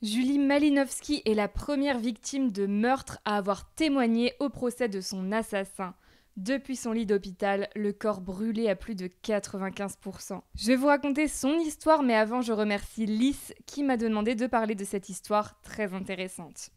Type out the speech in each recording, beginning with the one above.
Julie Malinowski est la première victime de meurtre à avoir témoigné au procès de son assassin. Depuis son lit d'hôpital, le corps brûlé à plus de 95%. Je vais vous raconter son histoire, mais avant, je remercie Lys qui m'a demandé de parler de cette histoire très intéressante.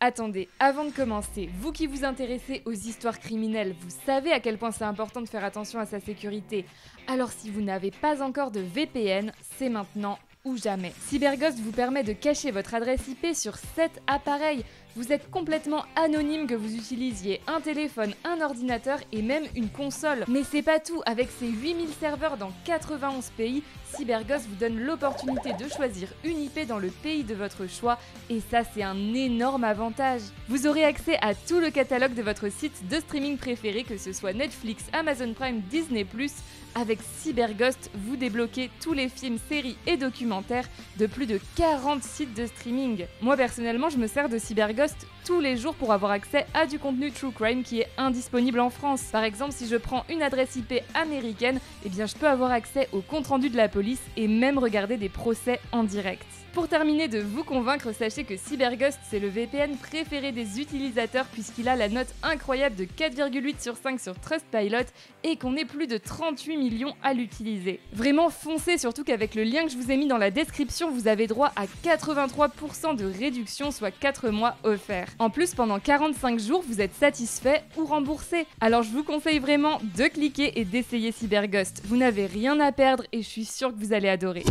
Attendez, avant de commencer, vous qui vous intéressez aux histoires criminelles, vous savez à quel point c'est important de faire attention à sa sécurité. Alors si vous n'avez pas encore de VPN, c'est maintenant ou jamais. CyberGhost vous permet de cacher votre adresse IP sur 7 appareils, vous êtes complètement anonyme que vous utilisiez un téléphone, un ordinateur et même une console. Mais c'est pas tout, avec ses 8000 serveurs dans 91 pays, CyberGhost vous donne l'opportunité de choisir une IP dans le pays de votre choix et ça c'est un énorme avantage. Vous aurez accès à tout le catalogue de votre site de streaming préféré que ce soit Netflix, Amazon Prime, Disney ⁇ avec CyberGhost, vous débloquez tous les films, séries et documentaires de plus de 40 sites de streaming. Moi personnellement, je me sers de CyberGhost tous les jours pour avoir accès à du contenu True Crime qui est indisponible en France. Par exemple, si je prends une adresse IP américaine, eh bien je peux avoir accès au compte rendu de la police et même regarder des procès en direct. Pour terminer de vous convaincre, sachez que CyberGhost, c'est le VPN préféré des utilisateurs puisqu'il a la note incroyable de 4,8 sur 5 sur Trustpilot et qu'on est plus de 38 millions à l'utiliser. Vraiment foncez, surtout qu'avec le lien que je vous ai mis dans la description, vous avez droit à 83% de réduction, soit 4 mois offerts. En plus, pendant 45 jours, vous êtes satisfait ou remboursé. Alors je vous conseille vraiment de cliquer et d'essayer CyberGhost. Vous n'avez rien à perdre et je suis sûre que vous allez adorer.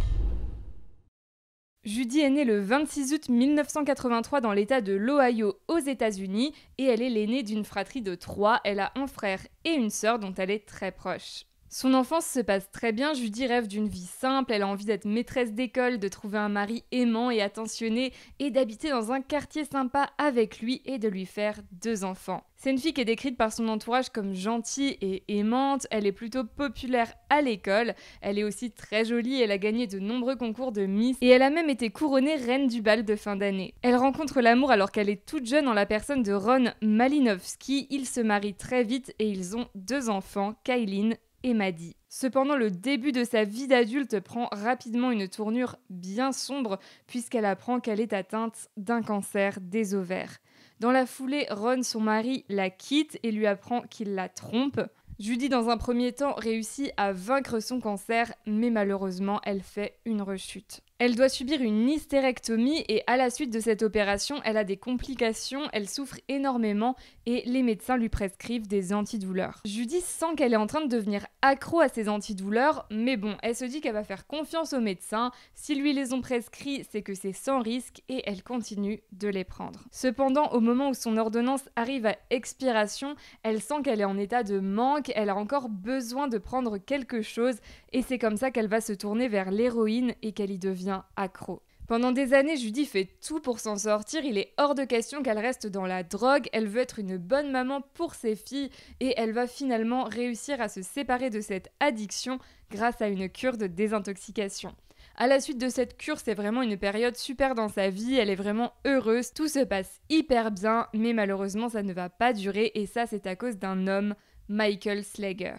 Judy est née le 26 août 1983 dans l'État de l'Ohio aux États-Unis et elle est l'aînée d'une fratrie de trois. Elle a un frère et une sœur dont elle est très proche. Son enfance se passe très bien, Judy rêve d'une vie simple, elle a envie d'être maîtresse d'école, de trouver un mari aimant et attentionné, et d'habiter dans un quartier sympa avec lui et de lui faire deux enfants. C'est une fille qui est décrite par son entourage comme gentille et aimante, elle est plutôt populaire à l'école, elle est aussi très jolie, elle a gagné de nombreux concours de Miss et elle a même été couronnée reine du bal de fin d'année. Elle rencontre l'amour alors qu'elle est toute jeune en la personne de Ron Malinowski, ils se marient très vite et ils ont deux enfants, Kylie dit. Cependant, le début de sa vie d'adulte prend rapidement une tournure bien sombre puisqu'elle apprend qu'elle est atteinte d'un cancer des ovaires. Dans la foulée, Ron, son mari, la quitte et lui apprend qu'il la trompe. Judy, dans un premier temps, réussit à vaincre son cancer, mais malheureusement, elle fait une rechute. Elle doit subir une hystérectomie et à la suite de cette opération, elle a des complications, elle souffre énormément et les médecins lui prescrivent des antidouleurs. Judy sent qu'elle est en train de devenir accro à ces antidouleurs, mais bon, elle se dit qu'elle va faire confiance aux médecins, S'ils lui les ont prescrits, c'est que c'est sans risque et elle continue de les prendre. Cependant, au moment où son ordonnance arrive à expiration, elle sent qu'elle est en état de manque, elle a encore besoin de prendre quelque chose et c'est comme ça qu'elle va se tourner vers l'héroïne et qu'elle y devient accro. Pendant des années, Judy fait tout pour s'en sortir, il est hors de question qu'elle reste dans la drogue, elle veut être une bonne maman pour ses filles et elle va finalement réussir à se séparer de cette addiction grâce à une cure de désintoxication. À la suite de cette cure, c'est vraiment une période super dans sa vie, elle est vraiment heureuse, tout se passe hyper bien, mais malheureusement ça ne va pas durer et ça c'est à cause d'un homme, Michael Slager.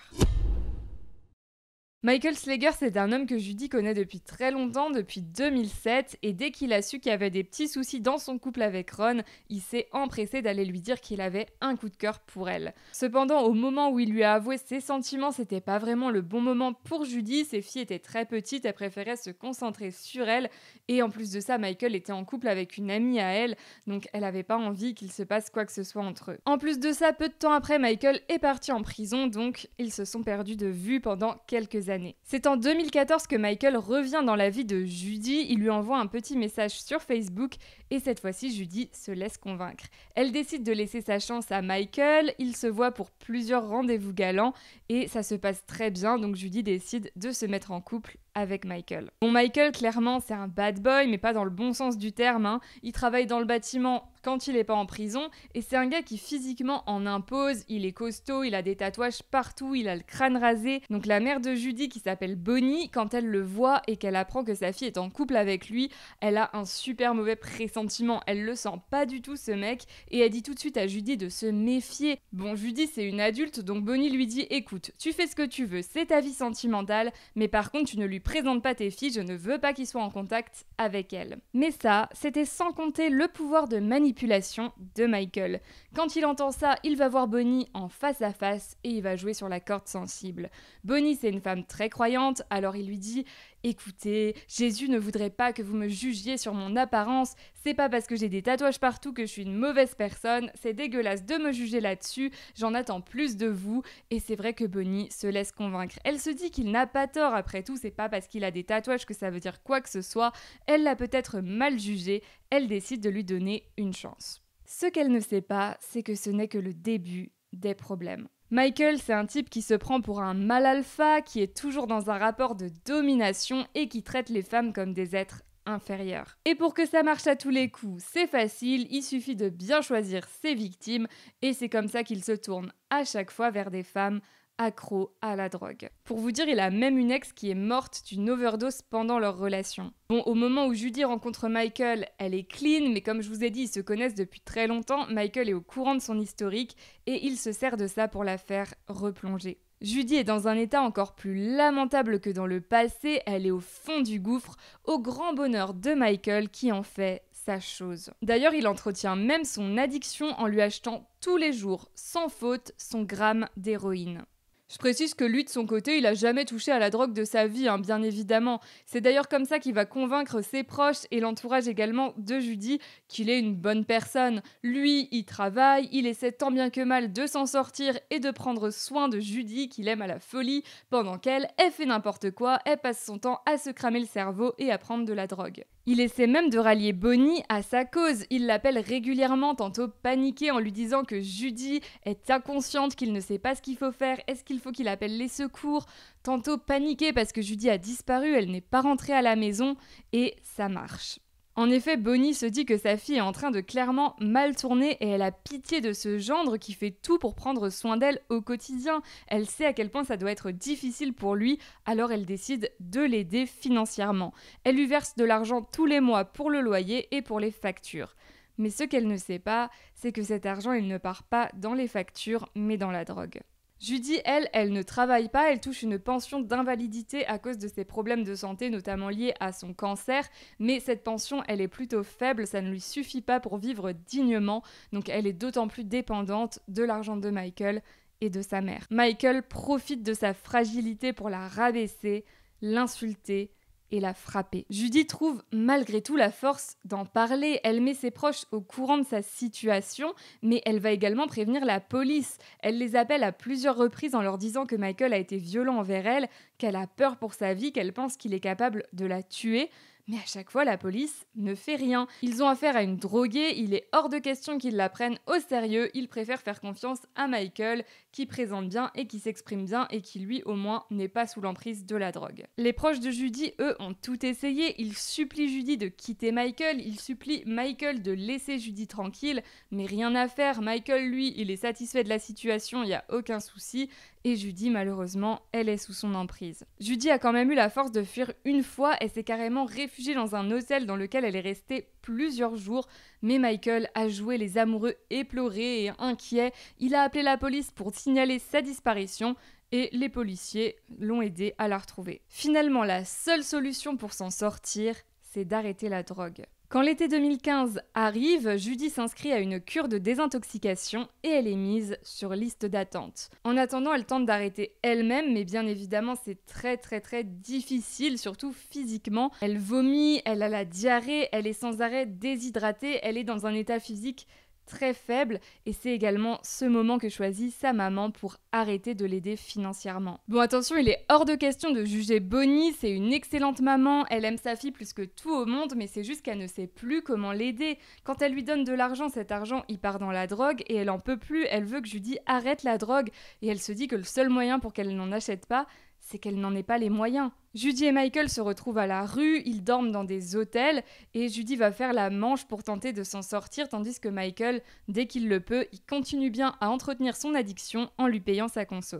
Michael Slager, c'est un homme que Judy connaît depuis très longtemps, depuis 2007, et dès qu'il a su qu'il y avait des petits soucis dans son couple avec Ron, il s'est empressé d'aller lui dire qu'il avait un coup de cœur pour elle. Cependant, au moment où il lui a avoué ses sentiments, c'était pas vraiment le bon moment pour Judy, ses filles étaient très petites, elle préférait se concentrer sur elle, et en plus de ça, Michael était en couple avec une amie à elle, donc elle avait pas envie qu'il se passe quoi que ce soit entre eux. En plus de ça, peu de temps après, Michael est parti en prison, donc ils se sont perdus de vue pendant quelques c'est en 2014 que Michael revient dans la vie de Judy, il lui envoie un petit message sur Facebook et cette fois-ci, Judy se laisse convaincre. Elle décide de laisser sa chance à Michael, ils se voient pour plusieurs rendez-vous galants et ça se passe très bien, donc Judy décide de se mettre en couple avec Michael. Bon, Michael, clairement, c'est un bad boy, mais pas dans le bon sens du terme. Hein. Il travaille dans le bâtiment quand il n'est pas en prison, et c'est un gars qui physiquement en impose. Il est costaud, il a des tatouages partout, il a le crâne rasé. Donc la mère de Judy, qui s'appelle Bonnie, quand elle le voit et qu'elle apprend que sa fille est en couple avec lui, elle a un super mauvais pressentiment elle le sent pas du tout ce mec, et elle dit tout de suite à Judy de se méfier. Bon, Judy c'est une adulte, donc Bonnie lui dit écoute, tu fais ce que tu veux, c'est ta vie sentimentale, mais par contre tu ne lui présentes pas tes filles, je ne veux pas qu'il soit en contact avec elle. Mais ça, c'était sans compter le pouvoir de manipulation de Michael, quand il entend ça, il va voir Bonnie en face à face et il va jouer sur la corde sensible. Bonnie, c'est une femme très croyante, alors il lui dit Écoutez, Jésus ne voudrait pas que vous me jugiez sur mon apparence, c'est pas parce que j'ai des tatouages partout que je suis une mauvaise personne, c'est dégueulasse de me juger là-dessus, j'en attends plus de vous. Et c'est vrai que Bonnie se laisse convaincre. Elle se dit qu'il n'a pas tort, après tout, c'est pas parce qu'il a des tatouages que ça veut dire quoi que ce soit, elle l'a peut-être mal jugé, elle décide de lui donner une chance. Ce qu'elle ne sait pas, c'est que ce n'est que le début des problèmes. Michael, c'est un type qui se prend pour un mal alpha, qui est toujours dans un rapport de domination et qui traite les femmes comme des êtres inférieurs. Et pour que ça marche à tous les coups, c'est facile, il suffit de bien choisir ses victimes et c'est comme ça qu'il se tourne à chaque fois vers des femmes accro à la drogue. Pour vous dire, il a même une ex qui est morte d'une overdose pendant leur relation. Bon, au moment où Judy rencontre Michael, elle est clean, mais comme je vous ai dit, ils se connaissent depuis très longtemps, Michael est au courant de son historique et il se sert de ça pour la faire replonger. Judy est dans un état encore plus lamentable que dans le passé, elle est au fond du gouffre, au grand bonheur de Michael qui en fait sa chose. D'ailleurs, il entretient même son addiction en lui achetant tous les jours, sans faute, son gramme d'héroïne. Je précise que lui, de son côté, il n'a jamais touché à la drogue de sa vie, hein, bien évidemment. C'est d'ailleurs comme ça qu'il va convaincre ses proches et l'entourage également de Judy qu'il est une bonne personne. Lui, il travaille, il essaie tant bien que mal de s'en sortir et de prendre soin de Judy qu'il aime à la folie, pendant qu'elle, elle fait n'importe quoi, elle passe son temps à se cramer le cerveau et à prendre de la drogue. Il essaie même de rallier Bonnie à sa cause. Il l'appelle régulièrement, tantôt paniqué en lui disant que Judy est inconsciente, qu'il ne sait pas ce qu'il faut faire, est-ce qu'il faut qu'il appelle les secours, tantôt paniqué parce que Judy a disparu, elle n'est pas rentrée à la maison, et ça marche. En effet, Bonnie se dit que sa fille est en train de clairement mal tourner et elle a pitié de ce gendre qui fait tout pour prendre soin d'elle au quotidien. Elle sait à quel point ça doit être difficile pour lui, alors elle décide de l'aider financièrement. Elle lui verse de l'argent tous les mois pour le loyer et pour les factures. Mais ce qu'elle ne sait pas, c'est que cet argent, il ne part pas dans les factures, mais dans la drogue. Judy, elle, elle ne travaille pas, elle touche une pension d'invalidité à cause de ses problèmes de santé, notamment liés à son cancer, mais cette pension, elle est plutôt faible, ça ne lui suffit pas pour vivre dignement, donc elle est d'autant plus dépendante de l'argent de Michael et de sa mère. Michael profite de sa fragilité pour la rabaisser, l'insulter, et la frapper. Judy trouve malgré tout la force d'en parler. Elle met ses proches au courant de sa situation, mais elle va également prévenir la police. Elle les appelle à plusieurs reprises en leur disant que Michael a été violent envers elle, qu'elle a peur pour sa vie, qu'elle pense qu'il est capable de la tuer. Mais à chaque fois, la police ne fait rien. Ils ont affaire à une droguée, il est hors de question qu'ils la prennent au sérieux, ils préfèrent faire confiance à Michael, qui présente bien et qui s'exprime bien et qui lui au moins n'est pas sous l'emprise de la drogue. Les proches de Judy, eux, ont tout essayé, ils supplient Judy de quitter Michael, ils supplient Michael de laisser Judy tranquille, mais rien à faire, Michael lui, il est satisfait de la situation, il n'y a aucun souci, et Judy, malheureusement, elle est sous son emprise. Judy a quand même eu la force de fuir une fois et s'est carrément réfugiée dans un hôtel dans lequel elle est restée plusieurs jours, mais Michael a joué les amoureux éplorés et inquiets, il a appelé la police pour signaler sa disparition, et les policiers l'ont aidé à la retrouver. Finalement, la seule solution pour s'en sortir, c'est d'arrêter la drogue. Quand l'été 2015 arrive, Judy s'inscrit à une cure de désintoxication et elle est mise sur liste d'attente. En attendant, elle tente d'arrêter elle-même, mais bien évidemment, c'est très très très difficile, surtout physiquement. Elle vomit, elle a la diarrhée, elle est sans arrêt déshydratée, elle est dans un état physique très faible et c'est également ce moment que choisit sa maman pour arrêter de l'aider financièrement. Bon attention, il est hors de question de juger Bonnie, c'est une excellente maman, elle aime sa fille plus que tout au monde, mais c'est juste qu'elle ne sait plus comment l'aider. Quand elle lui donne de l'argent, cet argent il part dans la drogue et elle en peut plus, elle veut que Judy arrête la drogue et elle se dit que le seul moyen pour qu'elle n'en achète pas, c'est qu'elle n'en ait pas les moyens. Judy et Michael se retrouvent à la rue, ils dorment dans des hôtels et Judy va faire la manche pour tenter de s'en sortir tandis que Michael, dès qu'il le peut, il continue bien à entretenir son addiction en lui payant sa conso.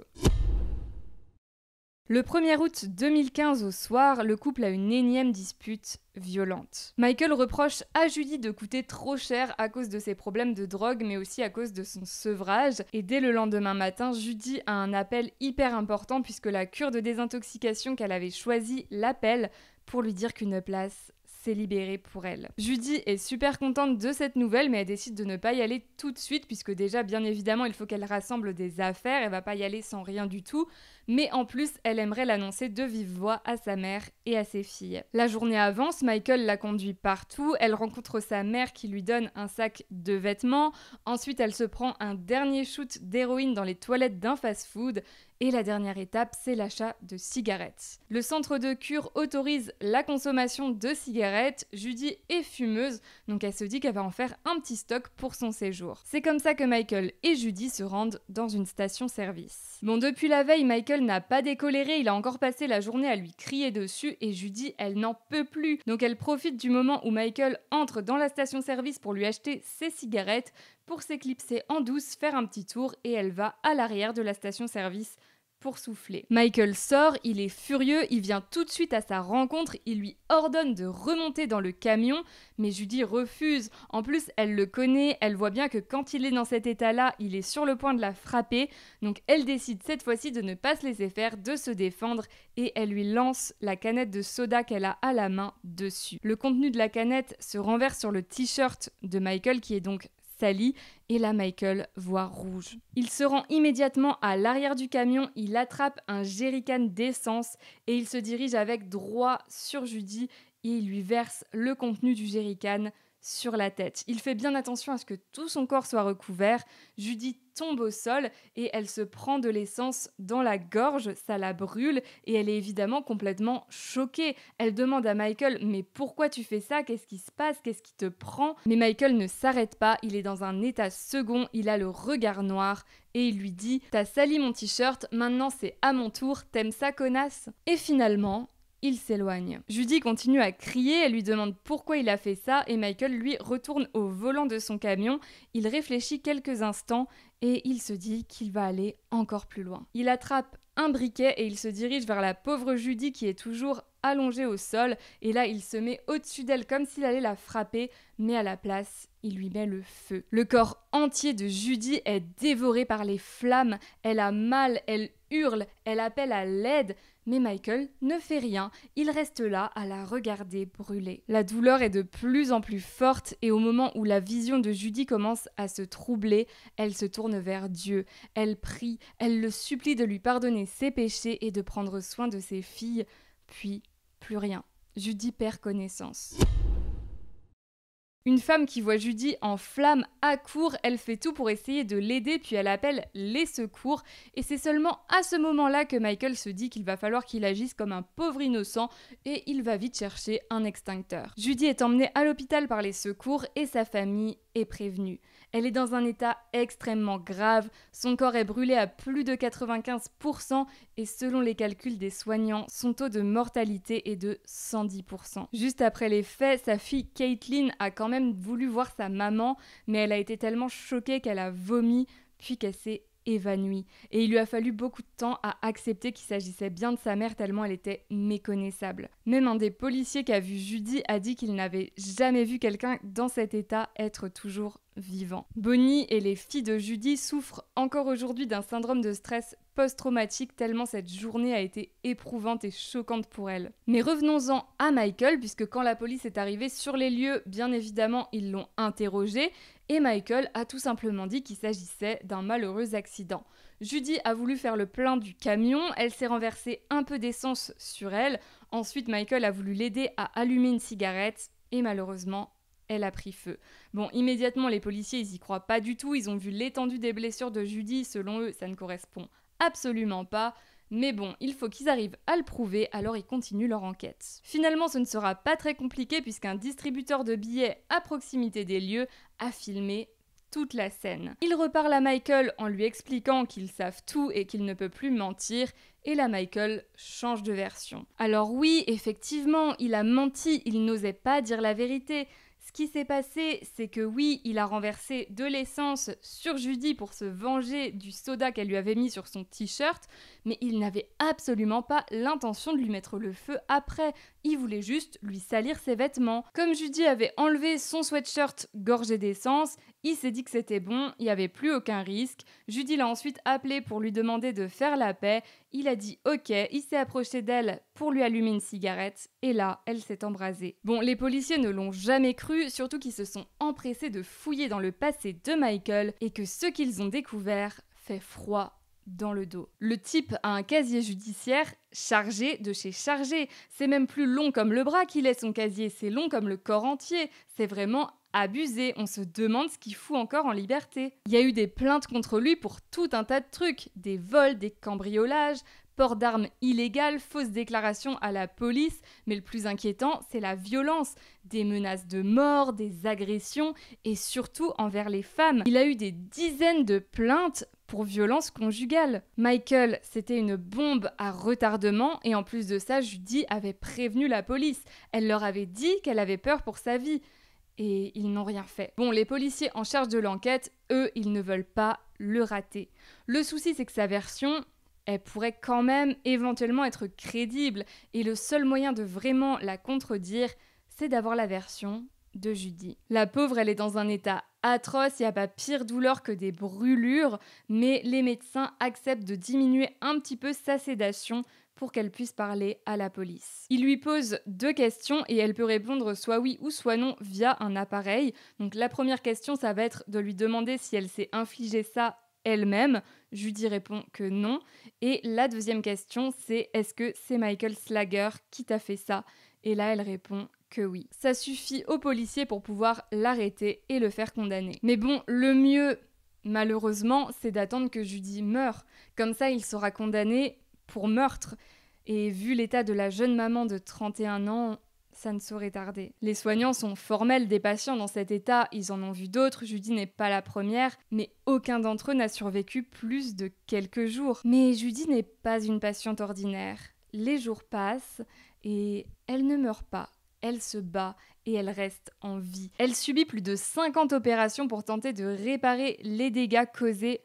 Le 1er août 2015 au soir, le couple a une énième dispute violente. Michael reproche à Judy de coûter trop cher à cause de ses problèmes de drogue mais aussi à cause de son sevrage et dès le lendemain matin, Judy a un appel hyper important puisque la cure de désintoxication qu'elle avait choisie l'appelle pour lui dire qu'une place s'est libérée pour elle. Judy est super contente de cette nouvelle, mais elle décide de ne pas y aller tout de suite, puisque déjà, bien évidemment, il faut qu'elle rassemble des affaires, elle va pas y aller sans rien du tout mais en plus, elle aimerait l'annoncer de vive voix à sa mère et à ses filles. La journée avance, Michael la conduit partout, elle rencontre sa mère qui lui donne un sac de vêtements, ensuite elle se prend un dernier shoot d'héroïne dans les toilettes d'un fast-food, et la dernière étape, c'est l'achat de cigarettes. Le centre de cure autorise la consommation de cigarettes. Judy est fumeuse, donc elle se dit qu'elle va en faire un petit stock pour son séjour. C'est comme ça que Michael et Judy se rendent dans une station-service. Bon, depuis la veille, Michael n'a pas décoléré, il a encore passé la journée à lui crier dessus et Judy, elle n'en peut plus. Donc elle profite du moment où Michael entre dans la station-service pour lui acheter ses cigarettes, pour s'éclipser en douce, faire un petit tour et elle va à l'arrière de la station-service pour souffler. Michael sort, il est furieux, il vient tout de suite à sa rencontre, il lui ordonne de remonter dans le camion, mais Judy refuse. En plus, elle le connaît, elle voit bien que quand il est dans cet état-là, il est sur le point de la frapper, donc elle décide cette fois-ci de ne pas se laisser faire, de se défendre, et elle lui lance la canette de soda qu'elle a à la main dessus. Le contenu de la canette se renverse sur le t-shirt de Michael qui est donc Sally et la Michael voit rouge. Il se rend immédiatement à l'arrière du camion, il attrape un jerrycan d'essence et il se dirige avec droit sur Judy et il lui verse le contenu du jerrycan sur la tête. Il fait bien attention à ce que tout son corps soit recouvert. Judy tombe au sol et elle se prend de l'essence dans la gorge, ça la brûle et elle est évidemment complètement choquée. Elle demande à Michael mais pourquoi tu fais ça Qu'est-ce qui se passe Qu'est-ce qui te prend Mais Michael ne s'arrête pas, il est dans un état second, il a le regard noir et il lui dit T'as sali mon t-shirt, maintenant c'est à mon tour, t'aimes ça connasse Et finalement, il s'éloigne. Judy continue à crier, elle lui demande pourquoi il a fait ça et Michael lui retourne au volant de son camion. Il réfléchit quelques instants et il se dit qu'il va aller encore plus loin. Il attrape un briquet et il se dirige vers la pauvre Judy qui est toujours allongée au sol et là il se met au-dessus d'elle comme s'il allait la frapper mais à la place il lui met le feu. Le corps entier de Judy est dévoré par les flammes, elle a mal, elle hurle, elle appelle à l'aide mais Michael ne fait rien, il reste là à la regarder brûler. La douleur est de plus en plus forte et au moment où la vision de Judy commence à se troubler, elle se tourne vers Dieu. Elle prie, elle le supplie de lui pardonner ses péchés et de prendre soin de ses filles, puis plus rien. Judy perd connaissance. Une femme qui voit Judy en flammes court, elle fait tout pour essayer de l'aider, puis elle appelle les secours. Et c'est seulement à ce moment-là que Michael se dit qu'il va falloir qu'il agisse comme un pauvre innocent et il va vite chercher un extincteur. Judy est emmenée à l'hôpital par les secours et sa famille est prévenue. Elle est dans un état extrêmement grave, son corps est brûlé à plus de 95% et selon les calculs des soignants, son taux de mortalité est de 110%. Juste après les faits, sa fille Caitlin a quand même voulu voir sa maman, mais elle a été tellement choquée qu'elle a vomi puis cassé évanouie, et il lui a fallu beaucoup de temps à accepter qu'il s'agissait bien de sa mère tellement elle était méconnaissable. Même un des policiers qui a vu Judy a dit qu'il n'avait jamais vu quelqu'un dans cet état être toujours vivant. Bonnie et les filles de Judy souffrent encore aujourd'hui d'un syndrome de stress post-traumatique tellement cette journée a été éprouvante et choquante pour elle. Mais revenons-en à Michael, puisque quand la police est arrivée sur les lieux, bien évidemment, ils l'ont interrogé et Michael a tout simplement dit qu'il s'agissait d'un malheureux accident. Judy a voulu faire le plein du camion, elle s'est renversée un peu d'essence sur elle, ensuite Michael a voulu l'aider à allumer une cigarette et malheureusement elle a pris feu. Bon, immédiatement les policiers ils y croient pas du tout, ils ont vu l'étendue des blessures de Judy, selon eux ça ne correspond absolument pas, mais bon, il faut qu'ils arrivent à le prouver, alors ils continuent leur enquête. Finalement, ce ne sera pas très compliqué puisqu'un distributeur de billets à proximité des lieux a filmé toute la scène. Il reparle à Michael en lui expliquant qu'ils savent tout et qu'il ne peut plus mentir, et là, Michael change de version. Alors oui, effectivement, il a menti, il n'osait pas dire la vérité, ce qui s'est passé, c'est que oui, il a renversé de l'essence sur Judy pour se venger du soda qu'elle lui avait mis sur son t-shirt, mais il n'avait absolument pas l'intention de lui mettre le feu après il voulait juste lui salir ses vêtements. Comme Judy avait enlevé son sweatshirt gorgé d'essence, il s'est dit que c'était bon, il n'y avait plus aucun risque. Judy l'a ensuite appelé pour lui demander de faire la paix. Il a dit ok, il s'est approché d'elle pour lui allumer une cigarette, et là, elle s'est embrasée. Bon, les policiers ne l'ont jamais cru, surtout qu'ils se sont empressés de fouiller dans le passé de Michael, et que ce qu'ils ont découvert fait froid dans le dos. Le type a un casier judiciaire chargé de chez chargé. C'est même plus long comme le bras qu'il est son casier, c'est long comme le corps entier. C'est vraiment abusé, on se demande ce qu'il fout encore en liberté. Il y a eu des plaintes contre lui pour tout un tas de trucs, des vols, des cambriolages, port d'armes illégales, fausses déclarations à la police, mais le plus inquiétant, c'est la violence, des menaces de mort, des agressions et surtout envers les femmes. Il a eu des dizaines de plaintes pour violence conjugale. Michael, c'était une bombe à retardement et en plus de ça, Judy avait prévenu la police. Elle leur avait dit qu'elle avait peur pour sa vie et ils n'ont rien fait. Bon, les policiers en charge de l'enquête, eux, ils ne veulent pas le rater. Le souci, c'est que sa version, elle pourrait quand même éventuellement être crédible, et le seul moyen de vraiment la contredire, c'est d'avoir la version de Judy. La pauvre, elle est dans un état atroce, il n'y a pas pire douleur que des brûlures, mais les médecins acceptent de diminuer un petit peu sa sédation pour qu'elle puisse parler à la police. Il lui pose deux questions et elle peut répondre soit oui ou soit non via un appareil. Donc la première question, ça va être de lui demander si elle s'est infligé ça elle-même Judy répond que non. Et la deuxième question, c'est est-ce que c'est Michael Slager qui t'a fait ça Et là, elle répond que oui. Ça suffit aux policiers pour pouvoir l'arrêter et le faire condamner. Mais bon, le mieux, malheureusement, c'est d'attendre que Judy meure. Comme ça, il sera condamné pour meurtre. Et vu l'état de la jeune maman de 31 ans, ça ne saurait tarder. Les soignants sont formels des patients dans cet état, ils en ont vu d'autres, Judy n'est pas la première, mais aucun d'entre eux n'a survécu plus de quelques jours. Mais Judy n'est pas une patiente ordinaire. Les jours passent et elle ne meurt pas. Elle se bat et elle reste en vie. Elle subit plus de 50 opérations pour tenter de réparer les dégâts causés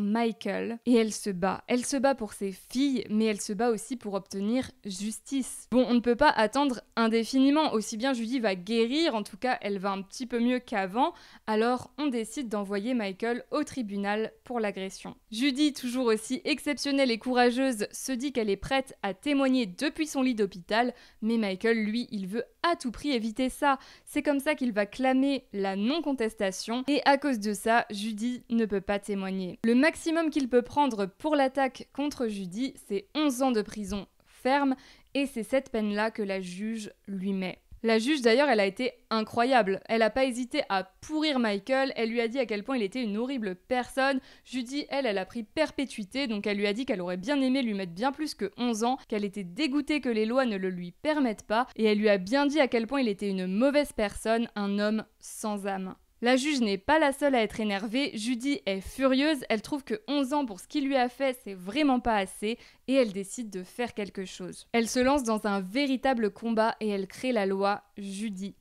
Michael et elle se bat. Elle se bat pour ses filles, mais elle se bat aussi pour obtenir justice. Bon, on ne peut pas attendre indéfiniment, aussi bien Judy va guérir, en tout cas elle va un petit peu mieux qu'avant, alors on décide d'envoyer Michael au tribunal pour l'agression. Judy, toujours aussi exceptionnelle et courageuse, se dit qu'elle est prête à témoigner depuis son lit d'hôpital, mais Michael, lui, il veut à tout prix éviter ça. C'est comme ça qu'il va clamer la non-contestation, et à cause de ça, Judy ne peut pas témoigner. Le maximum qu'il peut prendre pour l'attaque contre Judy, c'est 11 ans de prison ferme, et c'est cette peine-là que la juge lui met. La juge d'ailleurs, elle a été incroyable. Elle n'a pas hésité à pourrir Michael, elle lui a dit à quel point il était une horrible personne. Judy, elle, elle a pris perpétuité, donc elle lui a dit qu'elle aurait bien aimé lui mettre bien plus que 11 ans, qu'elle était dégoûtée que les lois ne le lui permettent pas, et elle lui a bien dit à quel point il était une mauvaise personne, un homme sans âme. La juge n'est pas la seule à être énervée, Judy est furieuse, elle trouve que 11 ans pour ce qu'il lui a fait, c'est vraiment pas assez, et elle décide de faire quelque chose. Elle se lance dans un véritable combat et elle crée la loi Judy.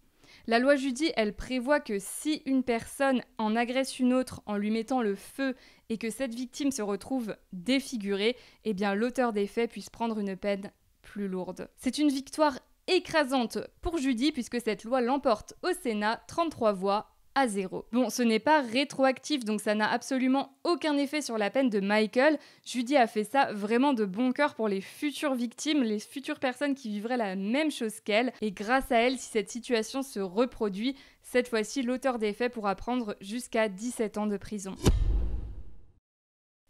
La loi Judy, elle prévoit que si une personne en agresse une autre en lui mettant le feu et que cette victime se retrouve défigurée, eh bien l'auteur des faits puisse prendre une peine plus lourde. C'est une victoire écrasante pour Judy puisque cette loi l'emporte au Sénat 33 voix Bon, ce n'est pas rétroactif, donc ça n'a absolument aucun effet sur la peine de Michael. Judy a fait ça vraiment de bon cœur pour les futures victimes, les futures personnes qui vivraient la même chose qu'elle. Et grâce à elle, si cette situation se reproduit, cette fois-ci, l'auteur des faits pourra prendre jusqu'à 17 ans de prison.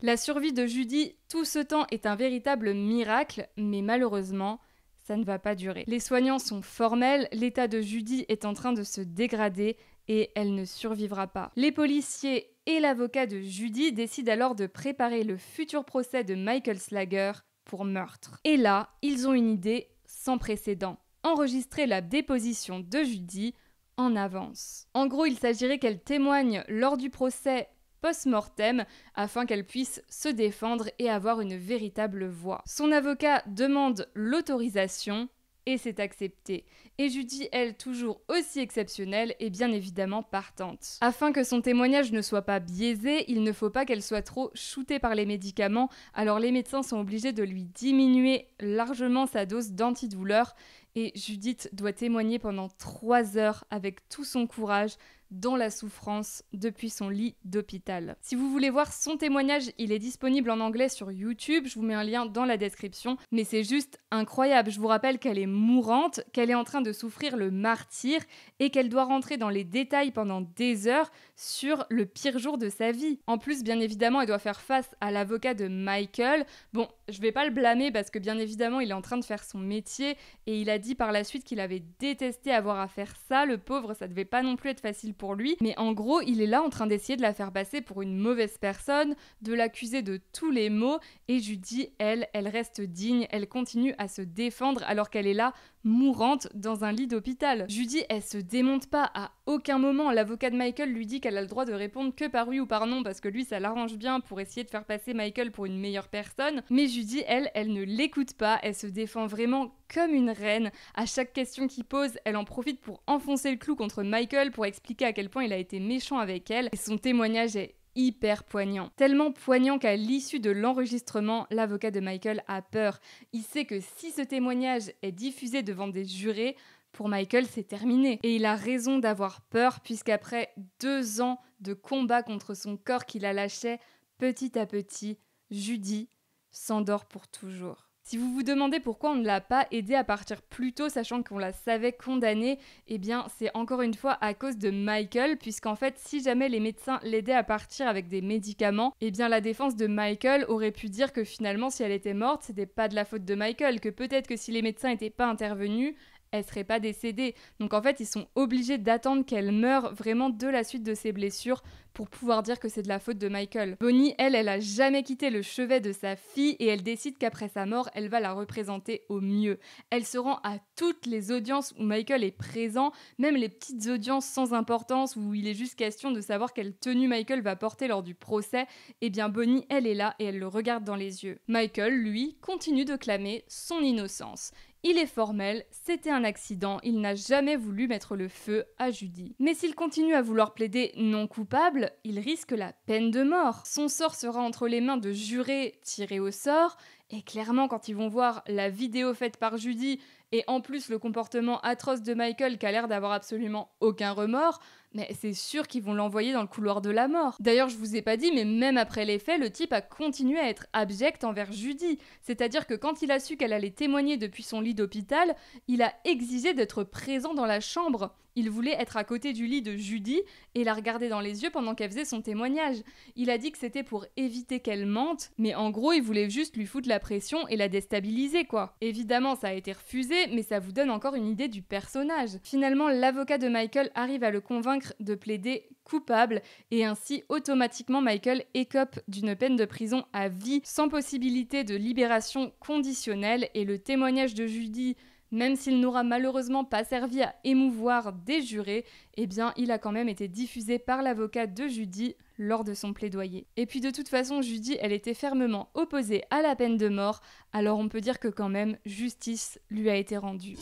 La survie de Judy tout ce temps est un véritable miracle, mais malheureusement, ça ne va pas durer. Les soignants sont formels, l'état de Judy est en train de se dégrader et elle ne survivra pas. Les policiers et l'avocat de Judy décident alors de préparer le futur procès de Michael Slager pour meurtre. Et là, ils ont une idée sans précédent. Enregistrer la déposition de Judy en avance. En gros, il s'agirait qu'elle témoigne lors du procès post-mortem afin qu'elle puisse se défendre et avoir une véritable voix. Son avocat demande l'autorisation et c'est accepté. Et Judith, elle, toujours aussi exceptionnelle et bien évidemment partante. Afin que son témoignage ne soit pas biaisé, il ne faut pas qu'elle soit trop shootée par les médicaments, alors les médecins sont obligés de lui diminuer largement sa dose d'antidouleur et Judith doit témoigner pendant trois heures avec tout son courage, dans la souffrance depuis son lit d'hôpital. Si vous voulez voir son témoignage, il est disponible en anglais sur YouTube, je vous mets un lien dans la description, mais c'est juste incroyable, je vous rappelle qu'elle est mourante, qu'elle est en train de souffrir le martyr et qu'elle doit rentrer dans les détails pendant des heures sur le pire jour de sa vie. En plus, bien évidemment, elle doit faire face à l'avocat de Michael. Bon, je vais pas le blâmer parce que bien évidemment, il est en train de faire son métier et il a dit par la suite qu'il avait détesté avoir à faire ça, le pauvre, ça devait pas non plus être facile pour lui, mais en gros, il est là en train d'essayer de la faire passer pour une mauvaise personne, de l'accuser de tous les maux, et Judy, elle, elle reste digne, elle continue à se défendre alors qu'elle est là mourante dans un lit d'hôpital. Judy, elle se démonte pas à aucun moment. L'avocat de Michael lui dit qu'elle a le droit de répondre que par oui ou par non parce que lui ça l'arrange bien pour essayer de faire passer Michael pour une meilleure personne. Mais Judy, elle, elle ne l'écoute pas. Elle se défend vraiment comme une reine. À chaque question qu'il pose, elle en profite pour enfoncer le clou contre Michael pour expliquer à quel point il a été méchant avec elle. Et son témoignage est hyper poignant. Tellement poignant qu'à l'issue de l'enregistrement, l'avocat de Michael a peur. Il sait que si ce témoignage est diffusé devant des jurés, pour Michael, c'est terminé. Et il a raison d'avoir peur, puisqu'après deux ans de combat contre son corps qu'il a lâché, petit à petit, Judy s'endort pour toujours. Si vous vous demandez pourquoi on ne l'a pas aidée à partir plus tôt, sachant qu'on la savait condamnée, eh bien c'est encore une fois à cause de Michael, puisqu'en fait si jamais les médecins l'aidaient à partir avec des médicaments, eh bien la défense de Michael aurait pu dire que finalement si elle était morte, c'était pas de la faute de Michael, que peut-être que si les médecins n'étaient pas intervenus, elle serait pas décédée. Donc en fait, ils sont obligés d'attendre qu'elle meure vraiment de la suite de ses blessures pour pouvoir dire que c'est de la faute de Michael. Bonnie, elle, elle a jamais quitté le chevet de sa fille et elle décide qu'après sa mort, elle va la représenter au mieux. Elle se rend à toutes les audiences où Michael est présent, même les petites audiences sans importance où il est juste question de savoir quelle tenue Michael va porter lors du procès. Eh bien, Bonnie, elle est là et elle le regarde dans les yeux. Michael, lui, continue de clamer son innocence. Il est formel, c'était un accident, il n'a jamais voulu mettre le feu à Judy. Mais s'il continue à vouloir plaider non coupable, il risque la peine de mort. Son sort sera entre les mains de jurés tirés au sort, et clairement quand ils vont voir la vidéo faite par Judy et en plus le comportement atroce de Michael qui a l'air d'avoir absolument aucun remords, mais c'est sûr qu'ils vont l'envoyer dans le couloir de la mort. D'ailleurs, je vous ai pas dit, mais même après les faits, le type a continué à être abject envers Judy. C'est-à-dire que quand il a su qu'elle allait témoigner depuis son lit d'hôpital, il a exigé d'être présent dans la chambre. Il voulait être à côté du lit de Judy et la regarder dans les yeux pendant qu'elle faisait son témoignage. Il a dit que c'était pour éviter qu'elle mente, mais en gros, il voulait juste lui foutre la pression et la déstabiliser, quoi. Évidemment, ça a été refusé, mais ça vous donne encore une idée du personnage. Finalement, l'avocat de Michael arrive à le convaincre de plaider coupable et ainsi automatiquement Michael écope d'une peine de prison à vie sans possibilité de libération conditionnelle et le témoignage de Judy même s'il n'aura malheureusement pas servi à émouvoir des jurés, eh bien il a quand même été diffusé par l'avocat de Judy lors de son plaidoyer. Et puis de toute façon, Judy, elle était fermement opposée à la peine de mort, alors on peut dire que quand même justice lui a été rendue.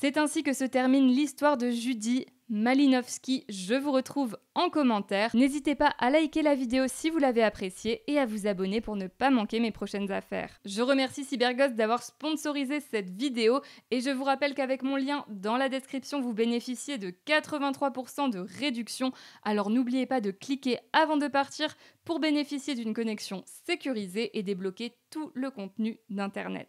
C'est ainsi que se termine l'histoire de Judy Malinowski. Je vous retrouve en commentaire. N'hésitez pas à liker la vidéo si vous l'avez appréciée et à vous abonner pour ne pas manquer mes prochaines affaires. Je remercie Cyberghost d'avoir sponsorisé cette vidéo et je vous rappelle qu'avec mon lien dans la description, vous bénéficiez de 83% de réduction. Alors n'oubliez pas de cliquer avant de partir pour bénéficier d'une connexion sécurisée et débloquer tout le contenu d'Internet.